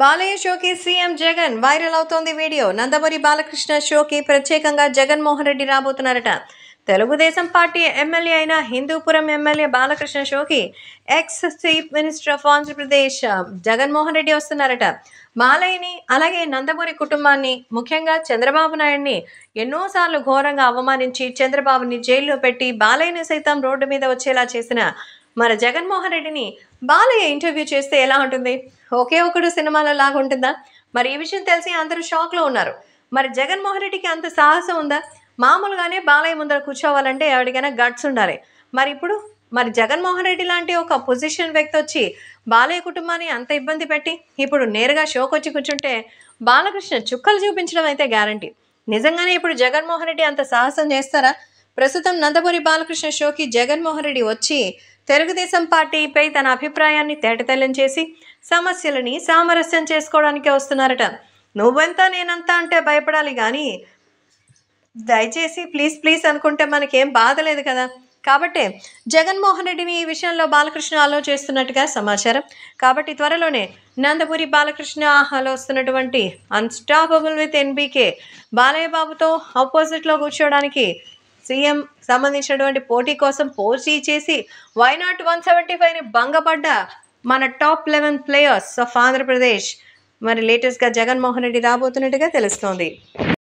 బాలయ్య షోకి CM Jagan viral అవుతోంది video Nandamuri Balakrishna షోకి ప్రత్యేకంగా జగన్మోహన్ రెడ్డి రాబోతున్నారట తెలుగుదేశం పార్టీ ఎమ్మెల్యే అయిన హిందూపురం ఎమ్మెల్యే బాలకృష్ణ షోకి ex chief minister of Andhra Pradesh Jaganmohan Reddy వస్తున్నారట బాలయ్యని అలాగే నందమూరి కుటుంబాన్ని ముఖ్యంగా చంద్రబాబు నాయుడిని ఎన్నోసార్లు ఘోరంగా అవమానించి చంద్రబాబుని జైల్లో పెట్టి బాలయ్యని సైతం రోడ్డు మీద వచ్చేలా చేసిన మన జగన్మోహన్ రెడ్డిని బాలయ్య ఇంటర్వ్యూ చేస్తే ఎలా ఉంటుంది ఒకే ఒకడు సినిమాలో లాగా ఉంటుందా మరి ఈ విషయం తెలిసి అందరూ షాక్లో ఉన్నారు మరి జగన్మోహన్ రెడ్డికి అంత సాహసం ఉందా మామూలుగానే బాలయ్య ముందర కూర్చోవాలంటే ఎవరికైనా గట్స్ ఉండాలి మరి ఇప్పుడు మరి జగన్మోహన్ రెడ్డి లాంటి ఒక పొజిషన్ వ్యక్తి వచ్చి బాలయ్య కుటుంబాన్ని అంత ఇబ్బంది పెట్టి ఇప్పుడు నేరుగా షోకి వచ్చి కూర్చుంటే బాలకృష్ణ చుక్కలు చూపించడం అయితే గ్యారంటీ నిజంగానే ఇప్పుడు జగన్మోహన్ రెడ్డి అంత సాహసం చేస్తారా ప్రస్తుతం నందమూరి బాలకృష్ణ షోకి జగన్మోహన్ రెడ్డి వచ్చి తెలుగుదేశం పార్టీపై తన అభిప్రాయాన్ని తేటతెల్లం చేసి సమస్యలని సామరస్యం చేసుకోవడానికే వస్తున్నారట నువ్వెంతా నేనంతా అంటే భయపడాలి కానీ దయచేసి ప్లీజ్ ప్లీజ్ అనుకుంటే మనకేం బాధ లేదు కదా కాబట్టి జగన్మోహన్ రెడ్డిని ఈ విషయంలో బాలకృష్ణ ఆలోచిస్తున్నట్టుగా సమాచారం కాబట్టి త్వరలోనే నందపురి బాలకృష్ణ ఆహాలో వస్తున్నటువంటి అన్స్టాపబుల్ విత్ ఎన్బీకే బాలయ్య బాబుతో ఆపోజిట్లో కూర్చోవడానికి సీఎం సంబంధించినటువంటి పోటీ కోసం పోటీ చేసి వైనాట్ వన్ సెవెంటీ ఫైవ్ని భంగపడ్డ మన top eleven players of Andhra Pradesh మరి లేటెస్ట్గా జగన్మోహన్ రెడ్డి రాబోతున్నట్టుగా తెలుస్తోంది